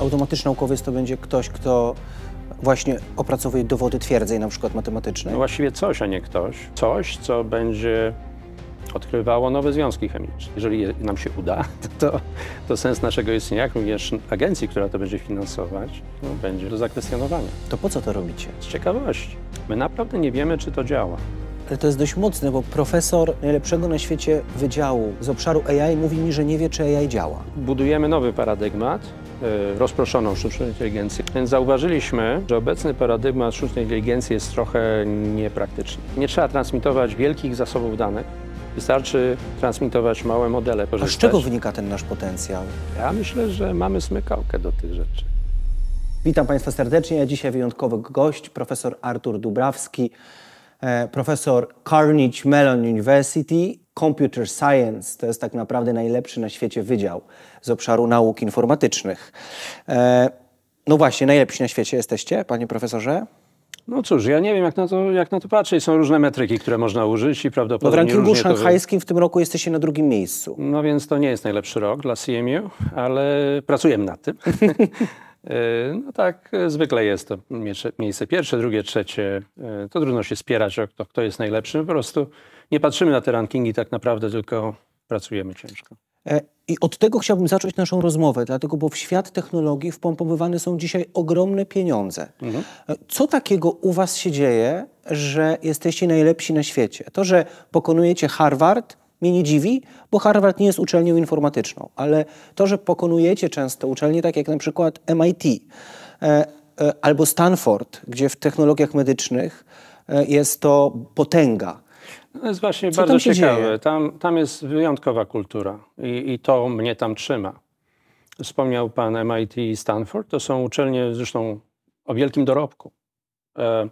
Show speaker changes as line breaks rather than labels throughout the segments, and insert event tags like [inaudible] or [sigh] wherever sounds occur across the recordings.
Automatyczny naukowiec to będzie ktoś, kto właśnie opracowuje dowody twierdzeń, na przykład matematycznych? No
właściwie coś, a nie ktoś. Coś, co będzie odkrywało nowe związki chemiczne. Jeżeli nam się uda, [laughs] to, to, to sens naszego istnienia, jak również agencji, która to będzie finansować, no, będzie do zakwestionowania. To po co to robicie? Z ciekawości. My naprawdę nie wiemy, czy to działa.
Ale to jest dość mocne, bo profesor najlepszego na świecie wydziału z obszaru AI mówi mi, że nie wie, czy AI działa.
Budujemy nowy paradygmat, Y, rozproszoną sztuczną inteligencję. Więc zauważyliśmy, że obecny paradygmat sztucznej inteligencji jest trochę niepraktyczny. Nie trzeba transmitować wielkich zasobów danych, Wystarczy transmitować małe modele. Korzystać. A z czego
wynika ten nasz potencjał? Ja myślę, że mamy smykałkę do tych rzeczy. Witam Państwa serdecznie. dzisiaj wyjątkowy gość, profesor Artur Dubrawski, e, profesor Carnegie Mellon University, Computer Science to jest tak naprawdę najlepszy na świecie wydział z obszaru nauk informatycznych. E, no właśnie, najlepsi na świecie jesteście, panie profesorze?
No cóż, ja nie wiem, jak na to, jak na to patrzeć. Są różne metryki, które można użyć i prawdopodobnie. No w rankingu szanghajskim w tym roku jesteście na drugim miejscu. No więc to nie jest najlepszy rok dla CMU, ale pracujemy nad tym. [laughs] E, no tak, e, zwykle jest to miejsce pierwsze, drugie, trzecie. E, to trudno się spierać, kto, kto jest najlepszy. Po prostu nie patrzymy na te rankingi tak naprawdę, tylko pracujemy ciężko.
E, I od tego chciałbym zacząć naszą rozmowę, dlatego, bo w świat technologii wpompowywane są dzisiaj ogromne pieniądze. Mhm. E, co takiego u Was się dzieje, że jesteście najlepsi na świecie? To, że pokonujecie Harvard, mnie nie dziwi, bo Harvard nie jest uczelnią informatyczną, ale to, że pokonujecie często uczelnie, tak jak na przykład MIT e, albo Stanford, gdzie w technologiach medycznych jest to potęga,
to no jest właśnie Co bardzo tam ciekawe. Tam, tam jest wyjątkowa kultura i, i to mnie tam trzyma. Wspomniał pan MIT i Stanford. To są uczelnie zresztą o wielkim dorobku, e,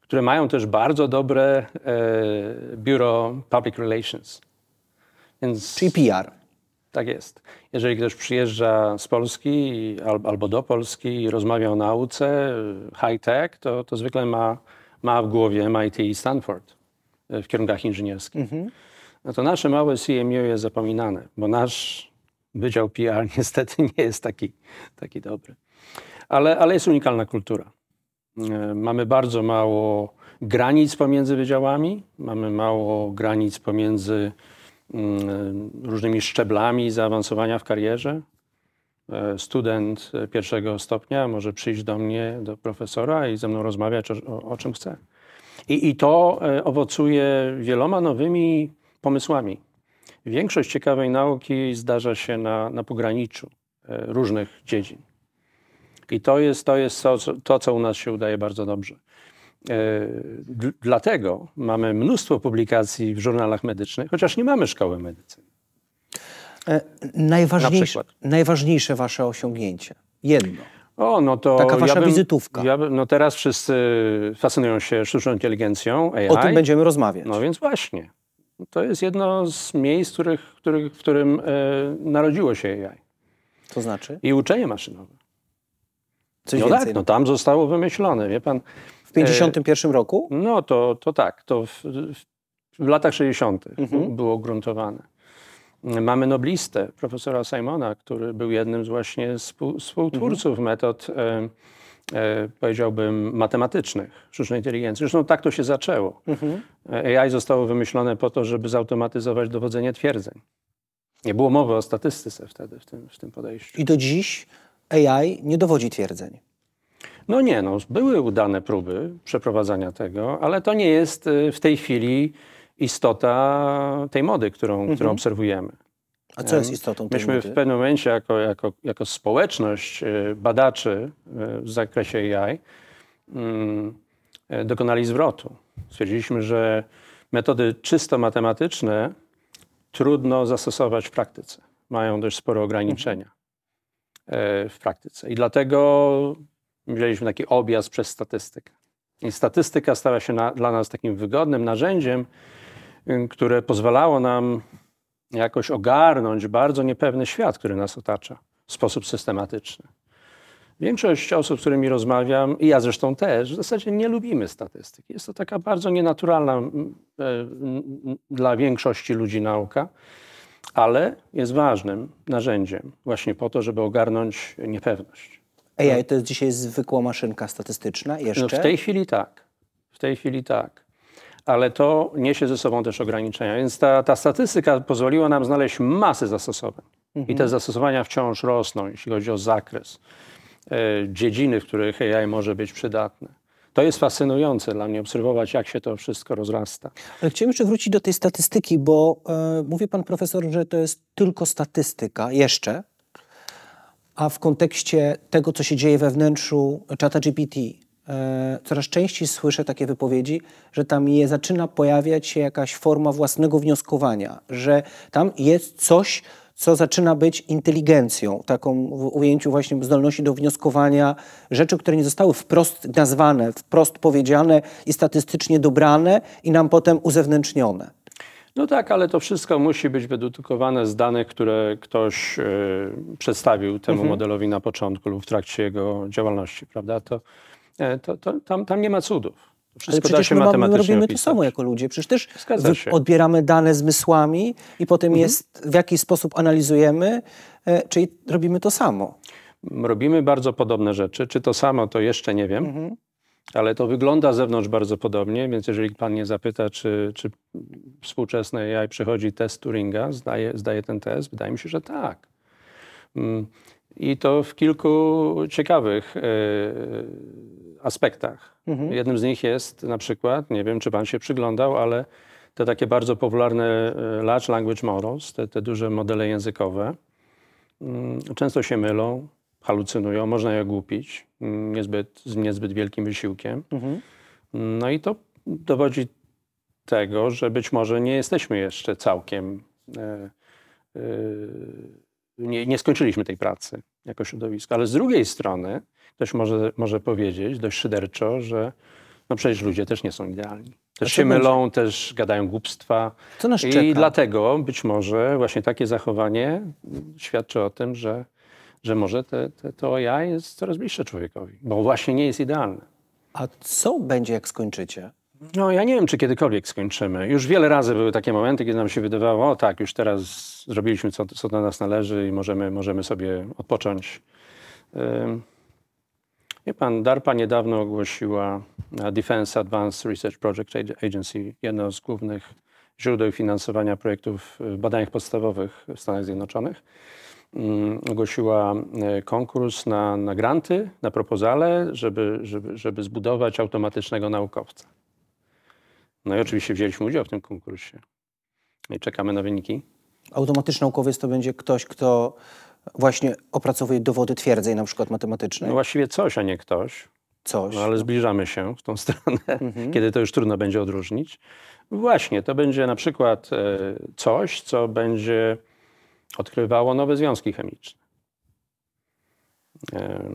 które mają też bardzo dobre e, biuro public relations.
Więc, Czyli PR.
Tak jest. Jeżeli ktoś przyjeżdża z Polski albo do Polski i rozmawia o nauce, high-tech, to, to zwykle ma, ma w głowie MIT i Stanford. E, w kierunkach inżynierskich. Mhm. No to nasze małe CMU jest zapominane, bo nasz wydział PR [laughs] niestety nie jest taki, taki dobry. Ale, ale jest unikalna kultura. E, mamy bardzo mało granic pomiędzy wydziałami, mamy mało granic pomiędzy mm, e, różnymi szczeblami zaawansowania w karierze. Student pierwszego stopnia może przyjść do mnie, do profesora i ze mną rozmawiać o, o czym chce. I, I to e, owocuje wieloma nowymi pomysłami. Większość ciekawej nauki zdarza się na, na pograniczu e, różnych dziedzin. I to jest, to, jest to, to, co u nas się udaje bardzo dobrze. E, dlatego mamy mnóstwo publikacji w żurnalach medycznych, chociaż nie mamy szkoły medycyny.
najważniejsze, Na najważniejsze wasze
osiągnięcie. Jedno. O, no to Taka wasza ja bym, wizytówka. Ja bym, no teraz wszyscy fascynują się sztuczną inteligencją, AI. O tym będziemy rozmawiać. No więc właśnie. To jest jedno z miejsc, których, których, w którym e, narodziło się AI. To znaczy? I uczenie maszynowe. Coś no więcej, tak, no, no. tam zostało wymyślone, wie pan. W 51 e, roku? No to, to tak, to w, w latach 60. Mhm. było gruntowane. Mamy noblistę, profesora Simona, który był jednym z właśnie współtwórców mhm. metod, e, e, powiedziałbym, matematycznych sztucznej inteligencji. Zresztą tak to się zaczęło. Mhm. E, AI zostało wymyślone po to, żeby zautomatyzować dowodzenie twierdzeń. Nie było mowy o statystyce wtedy w tym, w tym podejściu.
I do dziś AI nie dowodzi twierdzeń.
No nie, no, były udane próby przeprowadzania tego, ale to nie jest e, w tej chwili istota tej mody, którą, mhm. którą obserwujemy.
A co jest istotą tej Myśmy mody? w pewnym
momencie jako, jako, jako społeczność e, badaczy e, w zakresie AI mm, e, dokonali zwrotu. Stwierdziliśmy, że metody czysto matematyczne trudno zastosować w praktyce. Mają dość spore ograniczenia mhm. w praktyce. I dlatego wzięliśmy taki objazd przez statystykę. I statystyka stała się na, dla nas takim wygodnym narzędziem, Y, które pozwalało nam jakoś ogarnąć bardzo niepewny świat, który nas otacza w sposób systematyczny. Większość osób, z którymi rozmawiam, i ja zresztą też, w zasadzie nie lubimy statystyki. Jest to taka bardzo nienaturalna mm, e, dla większości ludzi nauka, ale jest ważnym narzędziem właśnie po to, żeby ogarnąć niepewność.
AI to jest dzisiaj zwykła maszynka statystyczna jeszcze? No w tej
chwili tak. W tej chwili tak ale to niesie ze sobą też ograniczenia. Więc ta, ta statystyka pozwoliła nam znaleźć masę zastosowań. Mhm. I te mhm. zastosowania wciąż rosną, jeśli chodzi o zakres, yy, dziedziny, w których AI może być przydatne. To jest fascynujące dla mnie obserwować, jak się to wszystko rozrasta.
Ale jeszcze wrócić do tej statystyki, bo e, mówi pan profesor, że to jest tylko statystyka jeszcze, a w kontekście tego, co się dzieje we wnętrzu GPT, E, coraz częściej słyszę takie wypowiedzi, że tam je zaczyna pojawiać się jakaś forma własnego wnioskowania, że tam jest coś, co zaczyna być inteligencją, taką w ujęciu właśnie zdolności do wnioskowania rzeczy, które nie zostały wprost nazwane, wprost powiedziane i statystycznie dobrane i nam potem uzewnętrznione.
No tak, ale to wszystko musi być wydedukowane z danych, które ktoś e, przedstawił temu mhm. modelowi na początku lub w trakcie jego działalności, prawda? To E, to, to, tam, tam nie ma cudów. Wszystko Ale przecież da się my, robimy opisać. to
samo jako ludzie. Przecież też odbieramy dane zmysłami i potem mhm. jest, w jaki sposób analizujemy, e, czyli robimy to samo.
Robimy bardzo podobne rzeczy. Czy to samo, to jeszcze nie wiem. Mhm ale to wygląda z zewnątrz bardzo podobnie, więc jeżeli pan mnie zapyta, czy, czy współczesne AI przechodzi test Turinga, zdaje, zdaje ten test, wydaje mi się, że tak. Mm. I to w kilku ciekawych e, aspektach. Mhm. Jednym z nich jest na przykład, nie wiem czy pan się przyglądał, ale te takie bardzo popularne e, large language models, te, te duże modele językowe, mm, często się mylą, halucynują, można je głupić mm, niezbyt, z niezbyt wielkim wysiłkiem. Mhm. No i to dowodzi tego, że być może nie jesteśmy jeszcze całkiem, e, e, nie, nie skończyliśmy tej pracy jako środowisko. Ale z drugiej strony ktoś może, może powiedzieć dość szyderczo, że no przecież ludzie też nie są idealni. Też znaczy, się będzie? mylą, też gadają głupstwa. Co nas I czeka? dlatego być może właśnie takie zachowanie świadczy o tym, że, że może te, te, to ja jest coraz bliższe człowiekowi, bo właśnie nie jest idealne. A co będzie, jak skończycie? No, ja nie wiem, czy kiedykolwiek skończymy. Już wiele razy były takie momenty, kiedy nam się wydawało, o tak, już teraz zrobiliśmy, co, co do nas należy i możemy, możemy sobie odpocząć. Wie pan, DARPA niedawno ogłosiła e, Defense Advanced Research Project Agency, jedno z głównych źródeł finansowania projektów w e, badaniach podstawowych w Stanach Zjednoczonych. Ogłosiła e, konkurs na, na granty, na propozale, żeby, żeby, żeby zbudować automatycznego naukowca. No i oczywiście wzięliśmy udział w tym konkursie. No I czekamy na wyniki.
Automatyczny naukowiec to będzie ktoś, kto właśnie opracowuje dowody twierdzeń na przykład matematycznych? No
właściwie coś, a nie ktoś. Coś. No, ale zbliżamy się w tą [laughs] stronę, mhm. kiedy to już trudno będzie odróżnić. Właśnie, to będzie na przykład e, coś, co będzie odkrywało nowe związki chemiczne. E,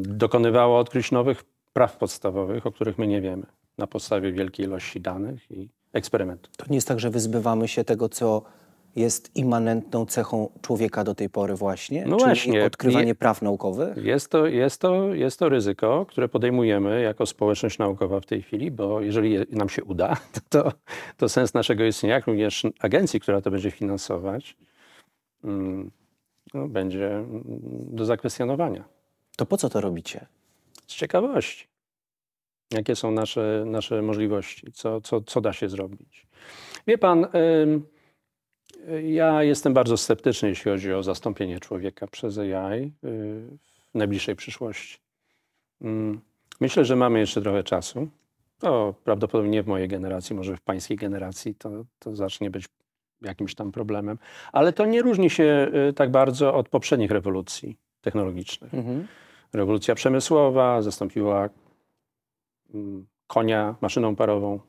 dokonywało odkryć nowych praw podstawowych, o których my nie wiemy na podstawie wielkiej ilości danych i eksperymentów.
To nie jest tak, że wyzbywamy się tego, co jest immanentną cechą człowieka do tej pory właśnie? No Czyli właśnie. odkrywanie
praw naukowych? Jest to, jest, to, jest to ryzyko, które podejmujemy jako społeczność naukowa w tej chwili, bo jeżeli nam się uda, [laughs] to, to sens naszego istnienia, jak również agencji, która to będzie finansować, mm, no, będzie mm, do zakwestionowania. To po co to robicie? Z ciekawości. Jakie są nasze, nasze możliwości? Co, co, co da się zrobić? Wie pan, ja jestem bardzo sceptyczny, jeśli chodzi o zastąpienie człowieka przez AI y, w najbliższej przyszłości. Mm, myślę, że mamy jeszcze trochę czasu. To prawdopodobnie nie w mojej generacji, może w pańskiej generacji to, to zacznie być jakimś tam problemem. Ale to nie różni się y, tak bardzo od poprzednich rewolucji technologicznych. Mhm. Rewolucja przemysłowa zastąpiła Mm, konia, maszyną parową.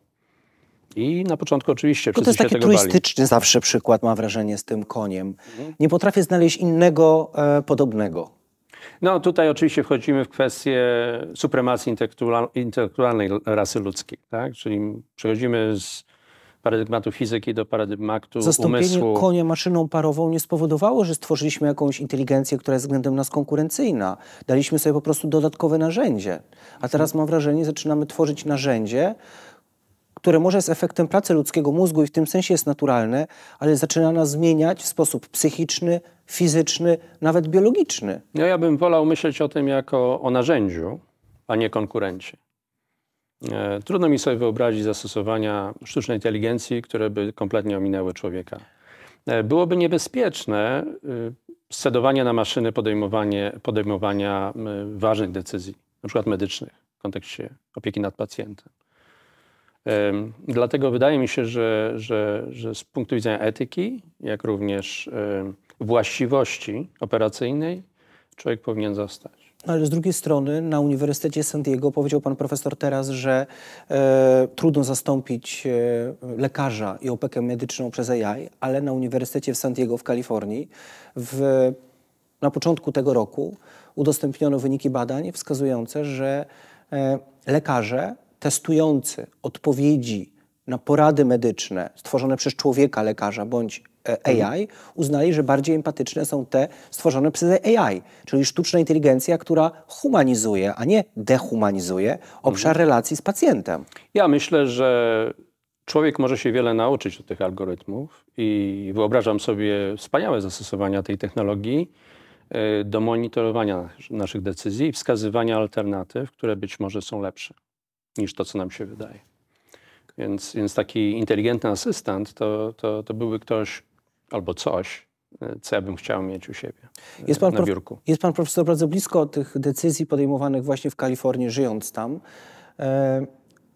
I na początku oczywiście wszyscy to jest taki turystyczny
bali. zawsze przykład, mam wrażenie, z tym koniem. Mhm. Nie potrafię znaleźć innego e, podobnego.
No tutaj oczywiście wchodzimy w kwestię supremacji intelektualnej rasy ludzkiej. Tak? Czyli przechodzimy z paradygmatu fizyki do paradygmatu Zastąpienie umysłu. Zastąpienie konia
maszyną parową nie spowodowało, że stworzyliśmy jakąś inteligencję, która jest względem nas konkurencyjna. Daliśmy sobie po prostu dodatkowe narzędzie. A teraz mam wrażenie, zaczynamy tworzyć narzędzie, które może jest efektem pracy ludzkiego mózgu i w tym sensie jest naturalne, ale zaczyna nas zmieniać w sposób psychiczny, fizyczny, nawet biologiczny.
No ja bym wolał myśleć o tym jako o narzędziu, a nie konkurencie. E, trudno mi sobie wyobrazić zastosowania sztucznej inteligencji, które by kompletnie ominęły człowieka. E, byłoby niebezpieczne e, scedowanie na maszyny podejmowanie, podejmowania ważnych decyzji, na przykład medycznych w kontekście opieki nad pacjentem. Dlatego wydaje mi się, że, że, że z punktu widzenia etyki, jak również właściwości operacyjnej, człowiek powinien zostać.
No, ale z drugiej strony na Uniwersytecie San Diego powiedział pan profesor teraz, że e, trudno zastąpić e, lekarza i opiekę medyczną przez AI, ale na Uniwersytecie w San Diego w Kalifornii w, na początku tego roku udostępniono wyniki badań wskazujące, że e, lekarze testujący odpowiedzi na porady medyczne stworzone przez człowieka, lekarza bądź e, mhm. AI, uznali, że bardziej empatyczne są te stworzone przez AI, czyli sztuczna inteligencja, która humanizuje, a nie dehumanizuje obszar mhm. relacji z pacjentem.
Ja myślę, że człowiek może się wiele nauczyć od tych algorytmów i wyobrażam sobie wspaniałe zastosowania tej technologii e, do monitorowania naszych decyzji i wskazywania alternatyw, które być może są lepsze niż to, co nam się wydaje. Więc, więc taki inteligentny asystent to, to, to byłby ktoś albo coś, co ja bym chciał mieć u siebie e, jest pan na biurku.
Jest pan profesor bardzo blisko tych decyzji podejmowanych właśnie w Kalifornii, żyjąc tam. E,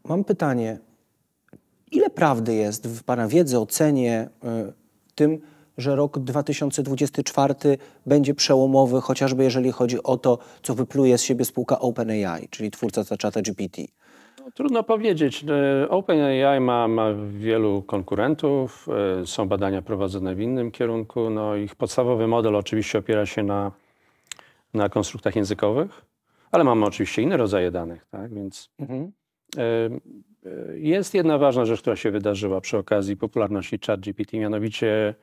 mam pytanie, ile prawdy jest w pana wiedzy, ocenie y, tym, że rok 2024 będzie przełomowy, chociażby jeżeli chodzi o to, co wypluje z siebie spółka OpenAI, czyli twórca czata GPT?
Trudno powiedzieć. E, OpenAI ma, ma wielu konkurentów, e, są badania prowadzone w innym kierunku. No, ich podstawowy model oczywiście opiera się na, na konstruktach językowych, ale mamy oczywiście inne rodzaje danych, tak? Więc mhm. E, jest jedna ważna rzecz, która się wydarzyła przy okazji popularności ChatGPT, mianowicie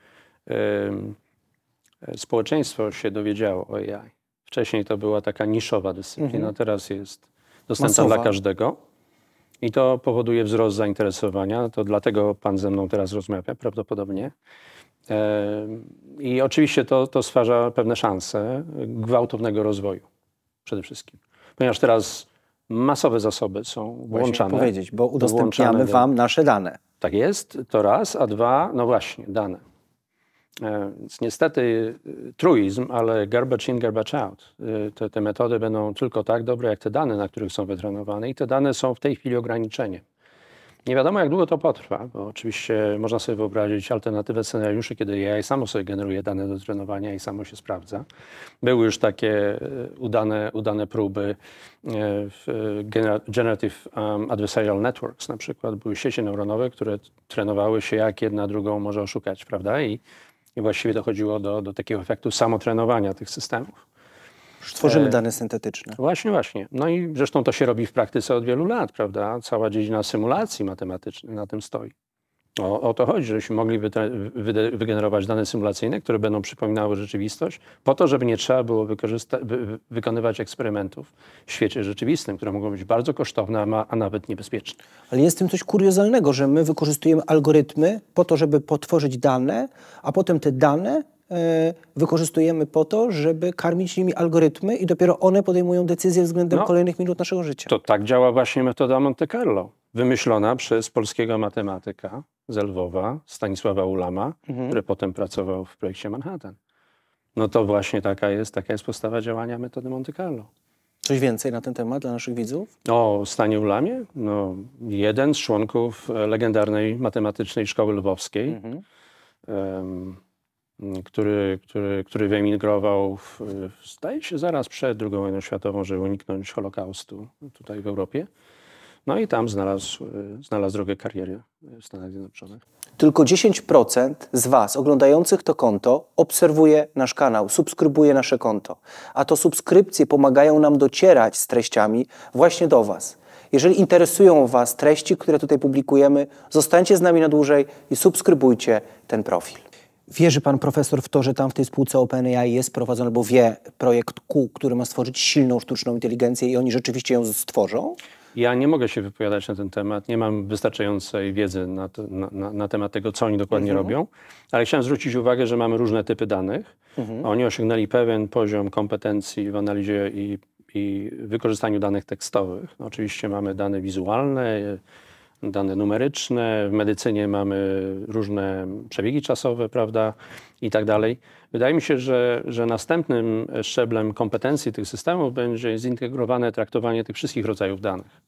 społeczeństwo się dowiedziało o AI. Wcześniej to była taka niszowa dyscyplina, mhm. teraz jest dostępna Masowa. dla każdego. I to powoduje wzrost zainteresowania. To dlatego pan ze mną teraz rozmawia prawdopodobnie. Ehm, I oczywiście to, to stwarza pewne szanse gwałtownego rozwoju przede wszystkim. Ponieważ teraz masowe zasoby są włączane. Właśnie powiedzieć, bo udostępniamy wam
nasze dane.
Tak jest, to raz, a dwa, no właśnie, dane. E, więc niestety e, truizm, ale garbage in, garbage out. E, te, te, metody będą tylko tak dobre, jak te dane, na których są wytrenowane i te dane są w tej chwili ograniczeniem. Nie wiadomo, jak długo to potrwa, bo oczywiście można sobie wyobrazić alternatywę scenariuszy, kiedy AI samo sobie generuje dane do trenowania i samo się sprawdza. Były już takie udane, udane próby w Generative um, Adversarial Networks na przykład. Były sieci neuronowe, które trenowały się, jak jedna drugą może oszukać, prawda? I i właściwie dochodziło do, do takiego efektu samotrenowania tych systemów.
Tworzymy e, dane syntetyczne. Właśnie, właśnie.
No i zresztą to się robi w praktyce od wielu lat, prawda? Cała dziedzina symulacji matematycznej na tym stoi. O, o, to chodzi, żebyśmy mogli wygenerować dane symulacyjne, które będą przypominały rzeczywistość, po to, żeby nie trzeba było wy wykonywać eksperymentów w świecie rzeczywistym, które mogą być bardzo kosztowne, a, a, nawet niebezpieczne.
Ale jest w tym coś kuriozalnego, że my wykorzystujemy algorytmy po to, żeby potworzyć dane, a potem te dane E, wykorzystujemy po to, żeby karmić nimi algorytmy i dopiero one podejmują decyzje względem no, kolejnych minut naszego życia.
To tak działa właśnie metoda Monte Carlo, wymyślona przez polskiego matematyka z Lwowa, Stanisława Ulama, mhm. który potem pracował w projekcie Manhattan. No to właśnie taka jest, taka jest postawa działania metody Monte Carlo.
Coś więcej na ten temat dla
naszych widzów? O Stanie Ulamie? No, jeden z członków legendarnej matematycznej szkoły lwowskiej. Mhm. Um, który, który, który wyemigrował, w, zdaje się, zaraz przed II wojną światową, żeby uniknąć Holokaustu tutaj w Europie. No i tam znalazł, e, znalazł drogę kariery e, w Stanach Zjednoczonych.
Tylko 10% z Was oglądających to konto obserwuje nasz kanał, subskrybuje nasze konto. A to subskrypcje pomagają nam docierać z treściami właśnie do Was. Jeżeli interesują Was treści, które tutaj publikujemy, zostańcie z nami na dłużej i subskrybujcie ten profil. Wierzy pan profesor w to, że tam w tej spółce OpenAI jest prowadzony, albo wie projekt Q, który ma stworzyć silną sztuczną inteligencję i oni rzeczywiście ją stworzą?
Ja nie mogę się wypowiadać na ten temat, nie mam wystarczającej wiedzy na, te, na, na, na temat tego, co oni dokładnie mhm. robią, ale chciałem zwrócić uwagę, że mamy różne typy danych. Mhm. Oni osiągnęli pewien poziom kompetencji w analizie i, i wykorzystaniu danych tekstowych. No, oczywiście mamy dane wizualne, dane numeryczne, w medycynie mamy różne przebiegi czasowe, prawda, i tak dalej. Wydaje mi się, że, że następnym szczeblem kompetencji tych systemów będzie zintegrowane traktowanie tych wszystkich rodzajów danych.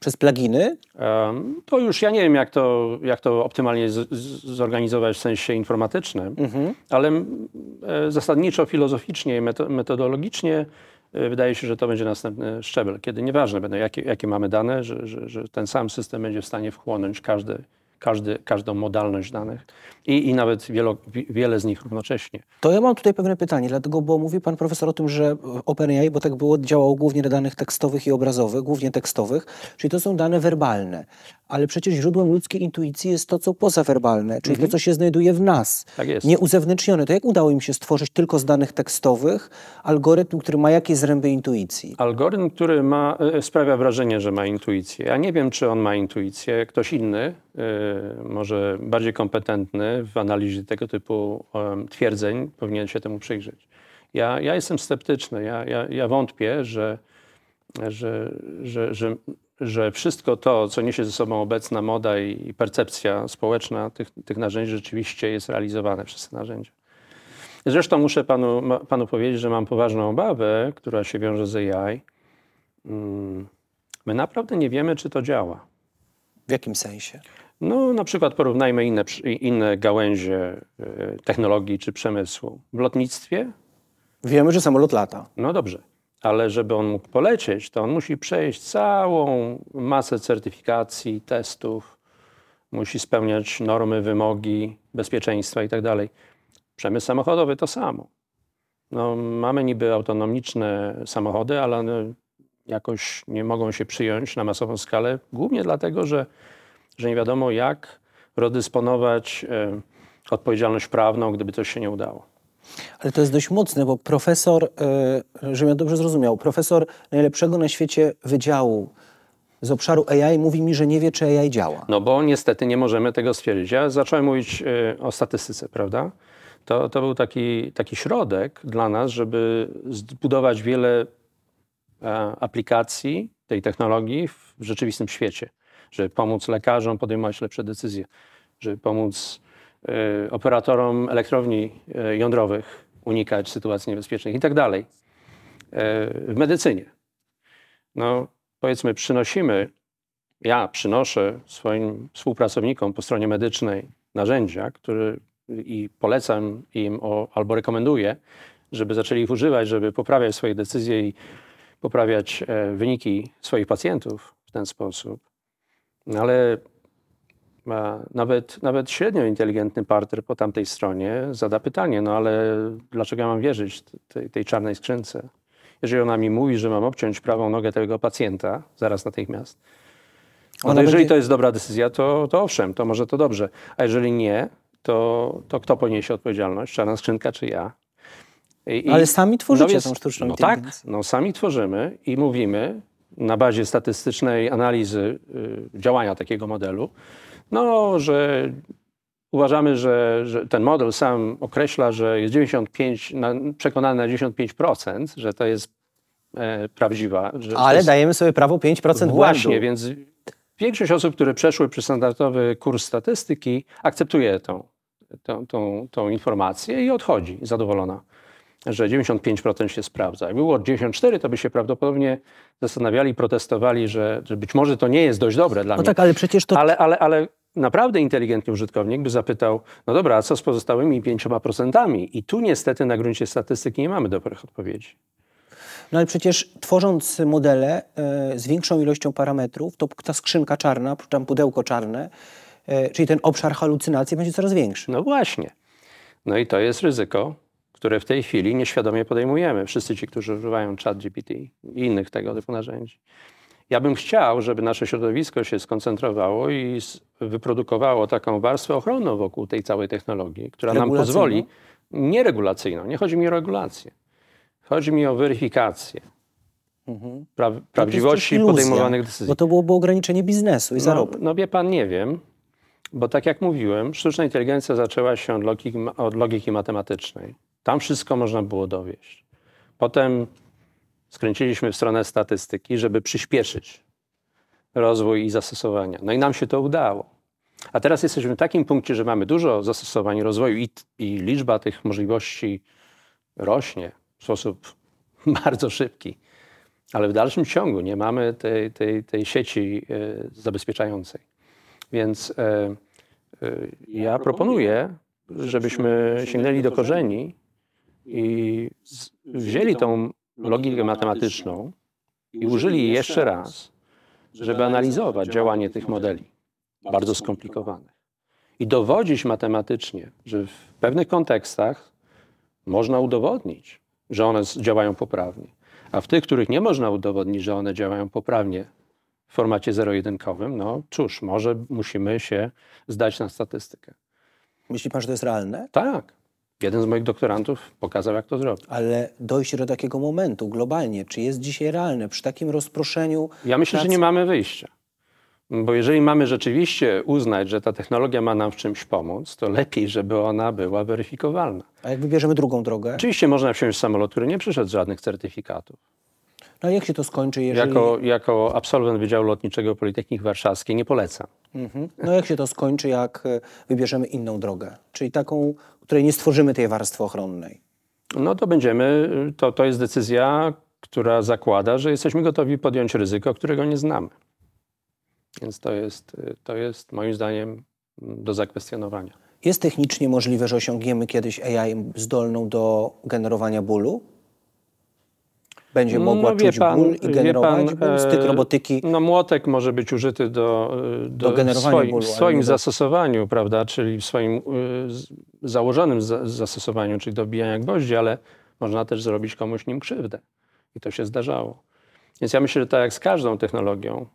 Przez pluginy?
Um, to już ja nie wiem, jak to, jak to optymalnie z, zorganizować w sensie informatycznym, mhm. ale e, zasadniczo, filozoficznie i metodologicznie Y, wydaje się, że to będzie następny szczebel, kiedy nieważne będą, jakie, jakie mamy dane, że, że, że ten sam system będzie w stanie wchłonąć każdy każdy, każdą modalność danych i, i nawet wielo, wiele z nich równocześnie.
To ja mam tutaj pewne pytanie, dlatego, bo mówi pan profesor o tym, że OpenAI, bo tak było, działało głównie na danych tekstowych i obrazowych, głównie tekstowych, czyli to są dane werbalne, ale przecież źródłem ludzkiej intuicji jest to, co pozawerbalne, czyli mhm. to, co się znajduje w nas, tak jest. nieuzewnętrznione. To jak udało im się stworzyć tylko z danych tekstowych algorytm, który ma jakieś zręby
intuicji? Algorytm, który ma, e, sprawia wrażenie, że ma intuicję. Ja nie wiem, czy on ma intuicję, ktoś inny, Y, może bardziej kompetentny w analizie tego typu twierdzeń powinien się temu przyjrzeć. Ja, ja jestem sceptyczny, ja, ja, ja wątpię, że, że, że, że, że wszystko to, co niesie ze sobą obecna moda i percepcja społeczna tych, tych narzędzi rzeczywiście jest realizowane przez te narzędzia. Zresztą muszę panu, panu powiedzieć, że mam poważną obawę, która się wiąże z AI. Mm, my naprawdę nie wiemy, czy to działa. W jakim sensie? No, na przykład porównajmy inne, inne gałęzie e, technologii czy przemysłu. W lotnictwie?
Wiemy, że samolot lata.
No dobrze, ale żeby on mógł polecieć, to on musi przejść całą masę certyfikacji, testów, musi spełniać normy, wymogi bezpieczeństwa i tak dalej. Przemysł samochodowy to samo. No, mamy niby autonomiczne samochody, ale jakoś nie mogą się przyjąć na masową skalę, głównie dlatego, że że nie wiadomo jak rozdysponować e, odpowiedzialność prawną, gdyby coś się nie udało.
Ale to jest dość mocne, bo profesor, e, żebym ja dobrze zrozumiał, profesor najlepszego na świecie wydziału z obszaru AI mówi mi, że nie wie, czy AI działa.
No bo niestety nie możemy tego stwierdzić. Ja zacząłem mówić e, o statystyce, prawda? To, to był taki, taki środek dla nas, żeby zbudować wiele aplikacji tej technologii w rzeczywistym świecie żeby pomóc lekarzom podejmować lepsze decyzje, żeby pomóc e, operatorom elektrowni e, jądrowych unikać sytuacji niebezpiecznych i tak dalej e, w medycynie. No, powiedzmy, przynosimy, ja przynoszę swoim współpracownikom po stronie medycznej narzędzia, które i polecam im o, albo rekomenduję, żeby zaczęli ich używać, żeby poprawiać swoje decyzje i poprawiać wyniki swoich pacjentów w ten sposób ale e, nawet, nawet średnio inteligentny partner po tamtej stronie zada pytanie, no ale dlaczego ja mam wierzyć tej, tej czarnej skrzynce? Jeżeli ona mi mówi, że mam obciąć prawą nogę tego pacjenta zaraz natychmiast, no ona no jeżeli będzie... to jest dobra decyzja, to, to owszem, to może to dobrze. A jeżeli nie, to, to kto poniesie odpowiedzialność? Czarna skrzynka czy ja? I, ale sami tworzycie no więc, tą sztuczną no Tak, no sami tworzymy i mówimy, na bazie statystycznej analizy y, działania takiego modelu, no, że uważamy, że, że ten model sam określa, że jest 95, na, przekonany na 95%, że to jest e, prawdziwa. Ale jest,
dajemy sobie prawo 5% błędu. Właśnie, więc
większość osób, które przeszły przez standardowy kurs statystyki, akceptuje tą, tą, tą, tą informację i odchodzi zadowolona że 95% się sprawdza. Jak było 94, to by się prawdopodobnie zastanawiali, protestowali, że, że być może to nie jest dość dobre dla no mnie. No tak, ale przecież to... Ale, ale, ale naprawdę inteligentny użytkownik by zapytał, no dobra, a co z pozostałymi 5%? I tu niestety na gruncie statystyki nie mamy dobrych odpowiedzi.
No ale przecież tworząc modele y, z większą ilością parametrów, to ta skrzynka czarna, tam pudełko czarne, y, czyli ten obszar halucynacji będzie coraz większy. No właśnie.
No i to jest ryzyko, które w tej chwili nieświadomie podejmujemy. Wszyscy ci, którzy używają chat GPT i innych tego typu narzędzi. Ja bym chciał, żeby nasze środowisko się skoncentrowało i wyprodukowało taką warstwę ochronną wokół tej całej technologii, która nam pozwoli, nieregulacyjną, nie chodzi mi o regulację, chodzi mi o weryfikację. Mhm. Pra prawdziwości iluzja, podejmowanych decyzji. Bo
to byłoby ograniczenie biznesu i no, zarobku.
No wie pan, nie wiem, bo tak jak mówiłem, sztuczna inteligencja zaczęła się od logiki, od logiki matematycznej. Tam wszystko można było dowieść. Potem skręciliśmy w stronę statystyki, żeby przyspieszyć rozwój i zastosowania. No i nam się to udało. A teraz jesteśmy w takim punkcie, że mamy dużo zastosowań rozwoju i, i liczba tych możliwości rośnie w sposób [laughs] bardzo szybki. Ale w dalszym ciągu nie mamy tej, tej, tej sieci y, zabezpieczającej. Więc y, y, ja, ja proponuję, żebyśmy sięgnęli do korzeni i wzięli tą logikę matematyczną i użyli jej jeszcze raz, żeby analizować działanie tych modeli, bardzo skomplikowanych. I dowodzić matematycznie, że w pewnych kontekstach można udowodnić, że one działają poprawnie. A w tych, których nie można udowodnić, że one działają poprawnie w formacie zero-jedynkowym, no cóż, może musimy się zdać na statystykę. Myśli pan, że to jest realne? Tak. Jeden z moich doktorantów pokazał, jak to zrobić.
Ale dojść do takiego momentu globalnie, czy jest dzisiaj realne przy takim rozproszeniu? Ja myślę, że nie
mamy wyjścia. Bo jeżeli mamy rzeczywiście uznać, że ta technologia ma nam w czymś pomóc, to lepiej, żeby ona była weryfikowalna.
A jak wybierzemy drugą drogę?
Oczywiście można wsiąść w samolot, który nie przyszedł żadnych certyfikatów.
No jak się to skończy, jeżeli... Jako,
jako absolwent Wydziału Lotniczego Politechniki Warszawskiej nie polecam.
Mhm. No jak się to skończy, jak e, wybierzemy inną drogę? Czyli taką, której nie stworzymy tej warstwy ochronnej.
No to będziemy, e, to, to jest decyzja, która zakłada, że jesteśmy gotowi podjąć ryzyko, którego nie znamy. Więc to jest, e, to jest moim zdaniem mm, do zakwestionowania.
Jest technicznie możliwe, że osiągniemy kiedyś AI zdolną do generowania bólu? będzie no mogła no, czuć pan, ból i generować pan, ból z tych e,
robotyki. No młotek może być użyty do, e, do, do generowania swoim, bólu. W swoim zastosowaniu, prawda, czyli w swoim y, założonym za, zastosowaniu, czyli do bijania gwoździ, ale można też zrobić komuś nim krzywdę. I to się zdarzało. Więc ja myślę, że tak jak z każdą technologią,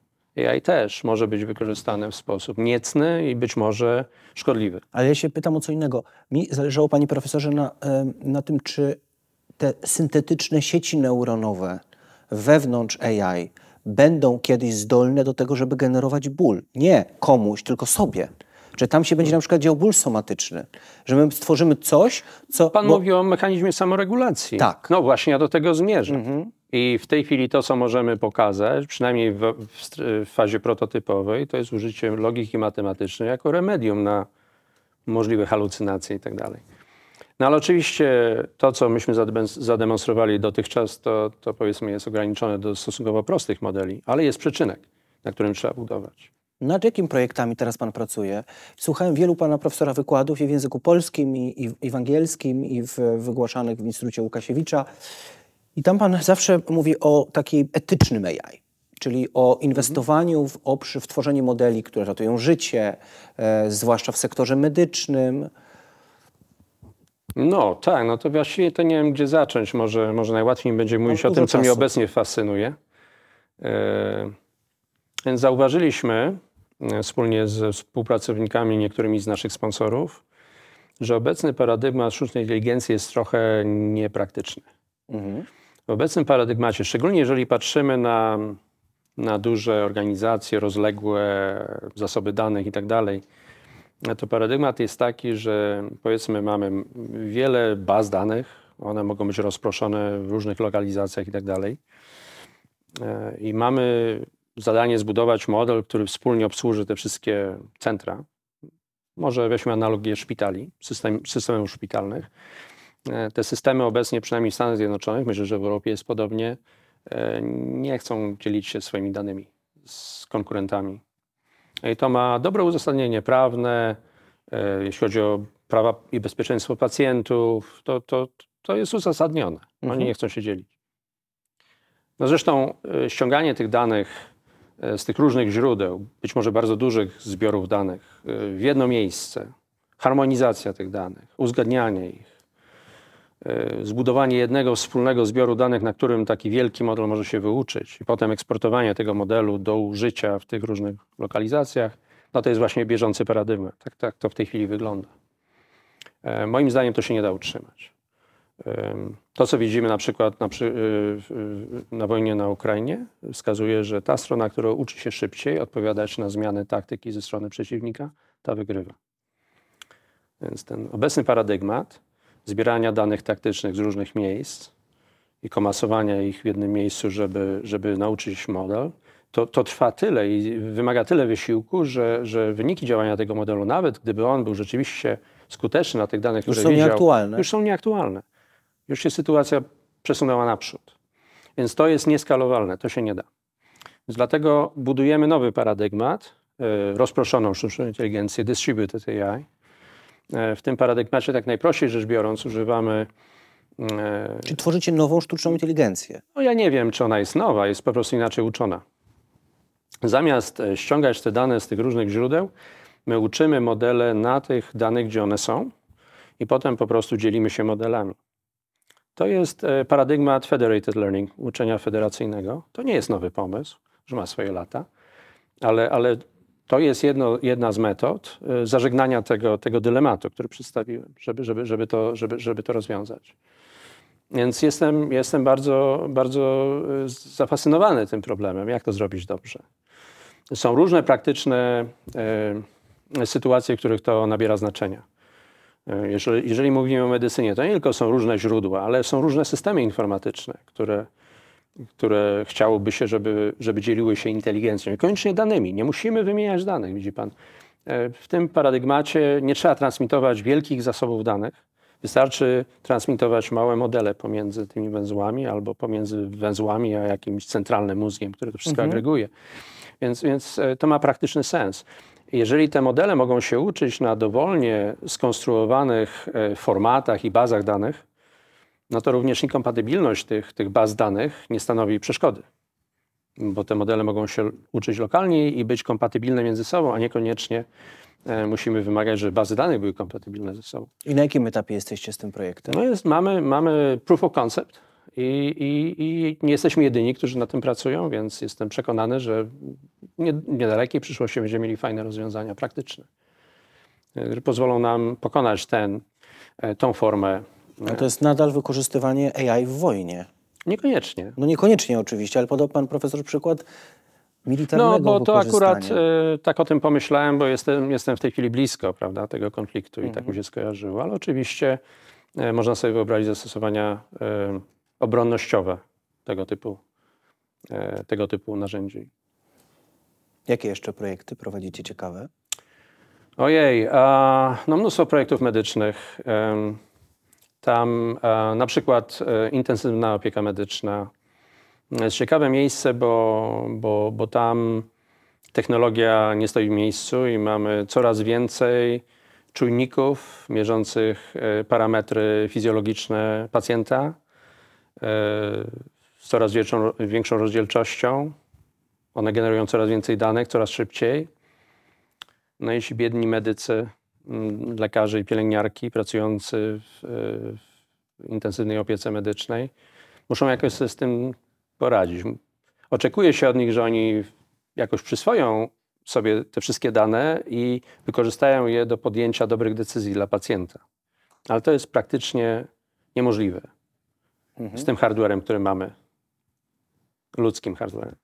AI też może być wykorzystane w sposób niecny i być może szkodliwy.
Ale ja się pytam o co innego. Mi zależało, panie profesorze, na, na tym, czy te syntetyczne sieci neuronowe wewnątrz AI będą kiedyś zdolne do tego, żeby generować ból. Nie komuś, tylko sobie. Że tam się będzie na przykład dział ból somatyczny. Że my stworzymy coś,
co... Pan bo... o mechanizmie samoregulacji. Tak. No właśnie, ja do tego zmierzam. Mhm. I w tej chwili to, co możemy pokazać, przynajmniej w, w, w fazie prototypowej, to jest użycie logiki matematycznej jako remedium na możliwe halucynacje i tak dalej. No ale oczywiście to, co myśmy zademonstrowali dotychczas, to, to powiedzmy jest ograniczone do stosunkowo prostych modeli, ale jest przyczynek, na którym trzeba budować.
Nad jakim projektami teraz pan pracuje? Słuchałem wielu pana profesora wykładów i w języku polskim, i, i, w, i w angielskim, i w, wygłaszanych w Instytucie Łukasiewicza. I tam pan zawsze mówi o takim etycznym AI, czyli o inwestowaniu w, w tworzenie modeli, które ratują życie, e, zwłaszcza w sektorze medycznym,
no tak, no to właściwie to nie wiem, gdzie zacząć. Może, może najłatwiej będzie no, mówić no, o tym, co czasu. mnie obecnie fascynuje. Yy, zauważyliśmy e, wspólnie ze współpracownikami niektórymi z naszych sponsorów, że obecny paradygmat sztucznej inteligencji jest trochę niepraktyczny. Mhm. W obecnym paradygmacie, szczególnie jeżeli patrzymy na, na duże organizacje, rozległe zasoby danych itd., tak to paradygmat jest taki, że powiedzmy mamy wiele baz danych, one mogą być rozproszone w różnych lokalizacjach i tak dalej. E, I mamy zadanie zbudować model, który wspólnie obsłuży te wszystkie centra. Może weźmy analogię szpitali, system, systemów szpitalnych. E, te systemy obecnie, przynajmniej w Stanach Zjednoczonych, myślę, że w Europie jest podobnie, e, nie chcą dzielić się swoimi danymi z konkurentami. I e, to ma dobre uzasadnienie prawne, e, jeśli chodzi o prawa i bezpieczeństwo pacjentów, to, to, to jest uzasadnione. Oni mhm. nie chcą się dzielić. No zresztą e, ściąganie tych danych z tych różnych źródeł, być może bardzo dużych zbiorów danych w jedno miejsce, harmonizacja tych danych, uzgadnianie ich, E, zbudowanie jednego wspólnego zbioru danych, na którym taki wielki model może się wyuczyć i potem eksportowanie tego modelu do użycia w tych różnych lokalizacjach, no to jest właśnie bieżący paradygmat. Tak, tak to w tej chwili wygląda. E, moim zdaniem to się nie da utrzymać. E, to, co widzimy na przykład na, na, wojnie na Ukrainie, wskazuje, że ta strona, która uczy się szybciej odpowiadać na zmiany taktyki ze strony przeciwnika, ta wygrywa. Więc ten obecny paradygmat zbierania danych taktycznych z różnych miejsc i komasowania ich w jednym miejscu, żeby, żeby nauczyć model, to, to trwa tyle i wymaga tyle wysiłku, że, że wyniki działania tego modelu, nawet gdyby on był rzeczywiście skuteczny na tych danych, już które są widział, nieaktualne. już są nieaktualne. Już się sytuacja przesunęła naprzód. Więc to jest nieskalowalne, to się nie da. Więc dlatego budujemy nowy paradygmat, e, rozproszoną sztuczną inteligencję, distributed AI, E, w tym paradygmacie tak najprościej rzecz biorąc używamy e, czy tworzycie nową sztuczną inteligencję? No ja nie wiem, czy ona jest nowa, jest po prostu inaczej uczona. Zamiast e, ściągać te dane z tych różnych źródeł, my uczymy modele na tych danych, gdzie one są i potem po prostu dzielimy się modelami. To jest paradygmat federated learning, uczenia federacyjnego. To nie jest nowy pomysł, już ma swoje lata, ale, ale to jest jedno, jedna z metod y, zażegnania tego, tego dylematu, który przedstawiłem, żeby, żeby, żeby, to, żeby, żeby to rozwiązać. Więc jestem, jestem bardzo, bardzo y, zafascynowany tym problemem, jak to zrobić dobrze. Są różne praktyczne y, sytuacje, w których to nabiera znaczenia. Jeżeli, jeżeli mówimy o medycynie, to nie tylko są różne źródła, ale są różne systemy informatyczne, które które chciałoby się, żeby, żeby dzieliły się inteligencją. koniecznie danymi. Nie musimy wymieniać danych, widzi pan. E, w tym paradygmacie nie trzeba transmitować wielkich zasobów danych. Wystarczy transmitować małe modele pomiędzy tymi węzłami albo pomiędzy węzłami a jakimś centralnym mózgiem, który to wszystko mhm. agreguje. Więc, więc e, to ma praktyczny sens. Jeżeli te modele mogą się uczyć na dowolnie skonstruowanych e, formatach i bazach danych, no to również niekompatybilność tych, tych baz danych nie stanowi przeszkody, bo te modele mogą się uczyć lokalnie i być kompatybilne między sobą, a niekoniecznie e, musimy wymagać, żeby bazy danych były kompatybilne ze sobą.
I na jakim etapie jesteście z tym projektem? No jest,
mamy, mamy proof of concept i, i, i nie jesteśmy jedyni, którzy na tym pracują, więc jestem przekonany, że w niedalekiej przyszłości będziemy mieli fajne rozwiązania praktyczne, e, które pozwolą nam pokonać ten, e, tą formę no to
jest nadal wykorzystywanie AI w wojnie. Niekoniecznie. No niekoniecznie oczywiście, ale podał pan profesor przykład militarnego No bo to akurat
y, tak o tym pomyślałem, bo jestem, jestem w tej chwili blisko prawda, tego konfliktu i tak mhm. mi się skojarzyło, ale oczywiście y, można sobie wyobrazić zastosowania y, obronnościowe tego typu, tego typu narzędzi.
Jakie jeszcze projekty prowadzicie ciekawe?
Ojej, a, no mnóstwo projektów medycznych. Tam e, na przykład e, intensywna opieka medyczna. Jest ciekawe miejsce, bo, bo, bo tam technologia nie stoi w miejscu i mamy coraz więcej czujników mierzących e, parametry fizjologiczne pacjenta z coraz większą, większą rozdzielczością. One generują coraz więcej danych, coraz szybciej. No i ci biedni medycy Mm, lekarzy i pielęgniarki pracujący w, e, w intensywnej opiece medycznej muszą jakoś sobie z tym poradzić. Oczekuje się od nich, że oni jakoś przyswoją sobie te wszystkie dane i wykorzystają je do podjęcia dobrych decyzji dla pacjenta. Ale to jest praktycznie niemożliwe mhm. z tym hardwarem, który mamy, ludzkim hardwarem.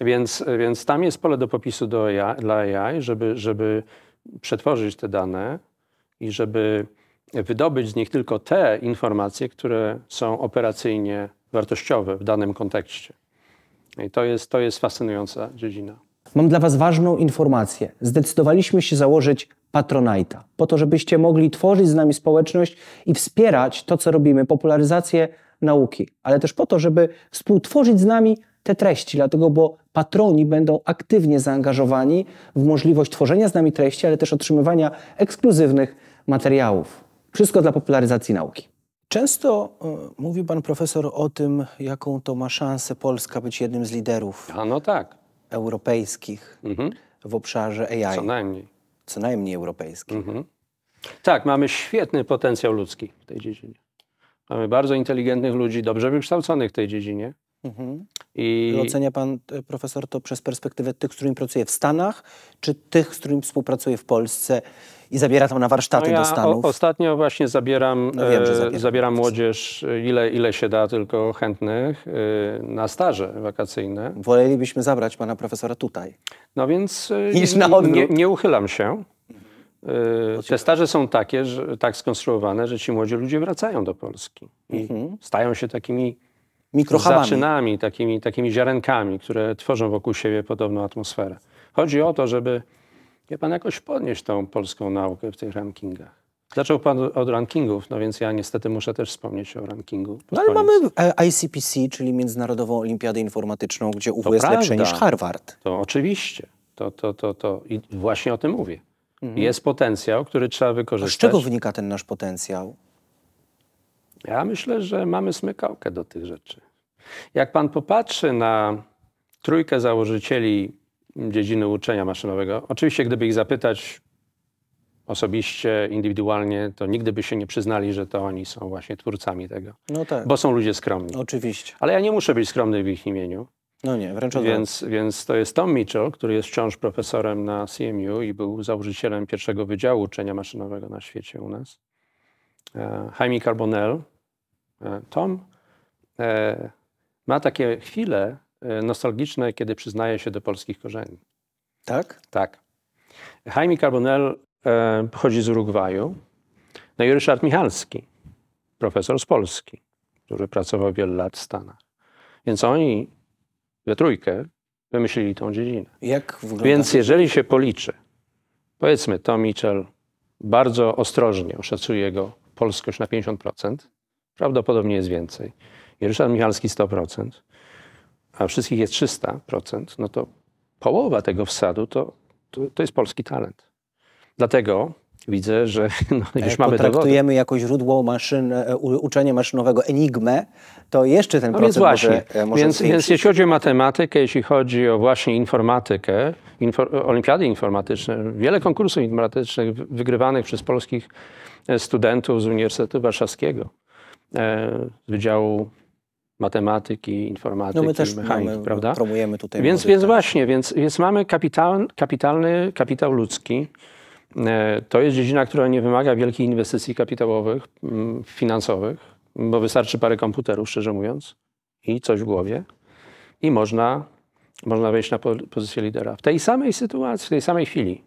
Więc, więc tam jest pole do popisu do AI, dla AI, żeby, żeby przetworzyć te dane i żeby wydobyć z nich tylko te informacje, które są operacyjnie wartościowe w danym kontekście. I to jest, to jest fascynująca dziedzina.
Mam dla Was ważną informację. Zdecydowaliśmy się założyć Patronite'a, po to, żebyście mogli tworzyć z nami społeczność i wspierać to, co robimy, popularyzację nauki, ale też po to, żeby współtworzyć z nami te treści, dlatego bo patroni będą aktywnie zaangażowani w możliwość tworzenia z nami treści, ale też otrzymywania ekskluzywnych materiałów. Wszystko dla popularyzacji nauki. Często y, mówił pan profesor o tym, jaką to ma szansę Polska być jednym z liderów. A no tak. Europejskich mhm. w obszarze AI. Co najmniej. Co najmniej europejskich. Mhm.
Tak, mamy świetny potencjał ludzki w tej dziedzinie. Mamy bardzo inteligentnych ludzi, dobrze wykształconych w tej dziedzinie. Mhm. I... Ocenia
pan e, profesor to przez perspektywę tych, z którymi pracuje w Stanach, czy tych, z którymi współpracuje w Polsce i zabiera tam na warsztaty no ja do Stanów? O,
ostatnio właśnie zabieram, no wiem, e, zabieram. zabieram. młodzież, ile, ile się da tylko chętnych, e, na staże wakacyjne.
Wolelibyśmy zabrać pana profesora tutaj. No więc Niż na nie,
nie uchylam się. Mhm. Te staże są takie, że, tak skonstruowane, że ci młodzi ludzie wracają do Polski i mhm. stają się takimi Zaczynami, takimi, takimi ziarenkami, które tworzą wokół siebie podobną atmosferę. Chodzi o to, żeby, wie pan, jakoś podnieść tą polską naukę w tych rankingach. Zaczął Pan od rankingów, no więc ja niestety muszę też wspomnieć o rankingu. No ale mamy
e, ICPC, czyli Międzynarodową Olimpiadę Informatyczną, gdzie UW to jest prawda. lepsze niż Harvard.
To oczywiście. To, to, to, to. I właśnie o tym mówię. Mhm. Jest potencjał, który trzeba wykorzystać. A z czego
wynika ten nasz potencjał?
Ja myślę, że mamy smykałkę do tych rzeczy. Jak pan popatrzy na trójkę założycieli dziedziny uczenia maszynowego, oczywiście gdyby ich zapytać osobiście, indywidualnie, to nigdy by się nie przyznali, że to oni są właśnie twórcami tego. No tak. Bo są ludzie skromni. Oczywiście. Ale ja nie muszę być skromny w ich imieniu.
No nie, wręcz odwrotnie. Więc,
więc to jest Tom Mitchell, który jest wciąż profesorem na CMU i był założycielem pierwszego wydziału uczenia maszynowego na świecie u nas. E, Jaime Carbonell, e, Tom, e, ma takie chwile nostalgiczne, kiedy przyznaje się do polskich korzeni. Tak? Tak. Jaime Carbonell pochodzi z Urugwaju. No i Ryszard Michalski, profesor z Polski, który pracował wiele lat w Stanach. Więc oni we trójkę wymyślili tą dziedzinę.
Jak wygląda? Więc
jeżeli się policzy, powiedzmy, Tom Mitchell bardzo ostrożnie oszacuje go polskość na 50%, prawdopodobnie jest więcej, Ryszard Michalski 100%, a wszystkich jest 300%, no to połowa tego wsadu to, to, to jest polski talent. Dlatego widzę, że [laughs] no, e, już mamy traktujemy
jako źródło maszyn, e, uczenie maszynowego enigmę, to jeszcze ten no proces więc właśnie, może, może więc, więc,
jeśli chodzi o matematykę, jeśli chodzi o właśnie informatykę, infor, olimpiady informatyczne, wiele konkursów informatycznych wygrywanych przez polskich e, studentów z Uniwersytetu Warszawskiego, z Wydziału Matematyki, Informatyki, no my też Mechaniki, mamy, prawda? promujemy tutaj. Więc, więc właśnie, więc, więc mamy kapital, kapitalny kapitał ludzki, E, to jest dziedzina, która nie wymaga wielkich inwestycji kapitałowych, mm, finansowych, bo wystarczy parę komputerów, szczerze mówiąc, i coś w głowie, i można, można wejść na pozycję lidera. W tej samej sytuacji, w tej samej chwili,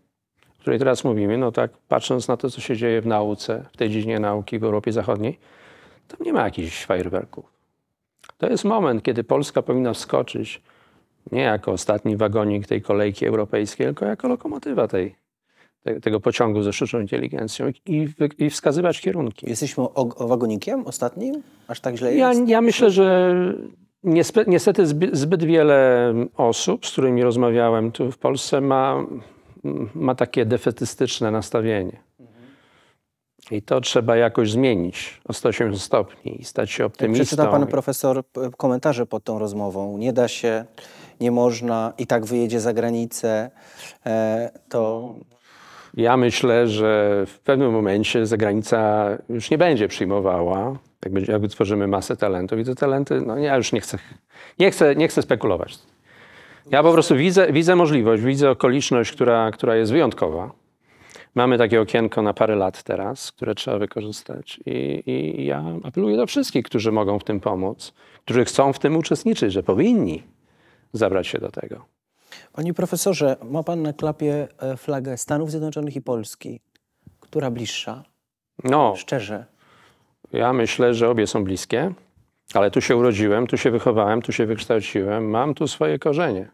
o której teraz mówimy, no tak patrząc na to, co się dzieje w nauce, w tej dziedzinie nauki w Europie Zachodniej, tam nie ma jakichś fajerwerków. To jest moment, kiedy Polska powinna wskoczyć nie jako ostatni wagonik tej kolejki europejskiej, tylko jako lokomotywa tej te, tego pociągu ze sztuczną inteligencją i, i wskazywać kierunki. Jesteśmy o, o wagonikiem ostatnim? Aż tak źle jest? Ja myślę, że niestety zbyt, zbyt wiele osób, z którymi rozmawiałem tu w Polsce, ma, ma takie defetystyczne nastawienie. I to trzeba jakoś zmienić o 180 stopni i stać się optymistą. Przeczyta pan
profesor komentarze pod tą rozmową. Nie da się, nie można, i tak wyjedzie za granicę. E,
to ja myślę, że w pewnym momencie zagranica już nie będzie przyjmowała, jak, będzie, jak tworzymy masę talentów i te talenty, no ja już nie chcę, nie chcę, nie chcę spekulować. Ja po prostu widzę, widzę możliwość, widzę okoliczność, która, która jest wyjątkowa. Mamy takie okienko na parę lat teraz, które trzeba wykorzystać i, i ja apeluję do wszystkich, którzy mogą w tym pomóc, którzy chcą w tym uczestniczyć, że powinni zabrać się do tego.
Panie profesorze, ma pan na klapie e, flagę Stanów Zjednoczonych i Polski. Która bliższa?
No. Szczerze. Ja myślę, że obie są bliskie, ale tu się urodziłem, tu się wychowałem, tu się wykształciłem, mam tu swoje korzenie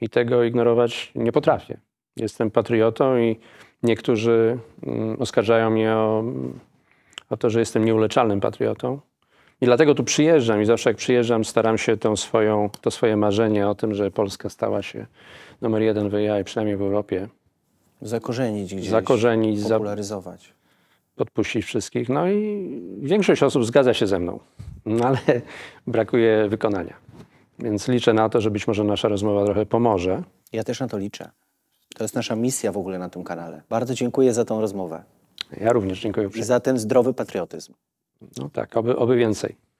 i tego ignorować nie potrafię. Jestem patriotą i niektórzy mm, oskarżają mnie o, o to, że jestem nieuleczalnym patriotą. I dlatego tu przyjeżdżam i zawsze jak przyjeżdżam, staram się tą swoją, to swoje marzenie o tym, że Polska stała się numer jeden w AI, przynajmniej w Europie. Zakorzenić gdzieś, Zakorzenić, popularyzować. Podpuścić wszystkich. No i większość osób zgadza się ze mną, no ale [laughs] brakuje wykonania. Więc liczę na to, że być może nasza rozmowa trochę pomoże.
Ja też na to liczę. To jest nasza misja w ogóle na tym kanale. Bardzo dziękuję za tą rozmowę. Ja również dziękuję. I za ten zdrowy patriotyzm.
No tak, oby, oby więcej.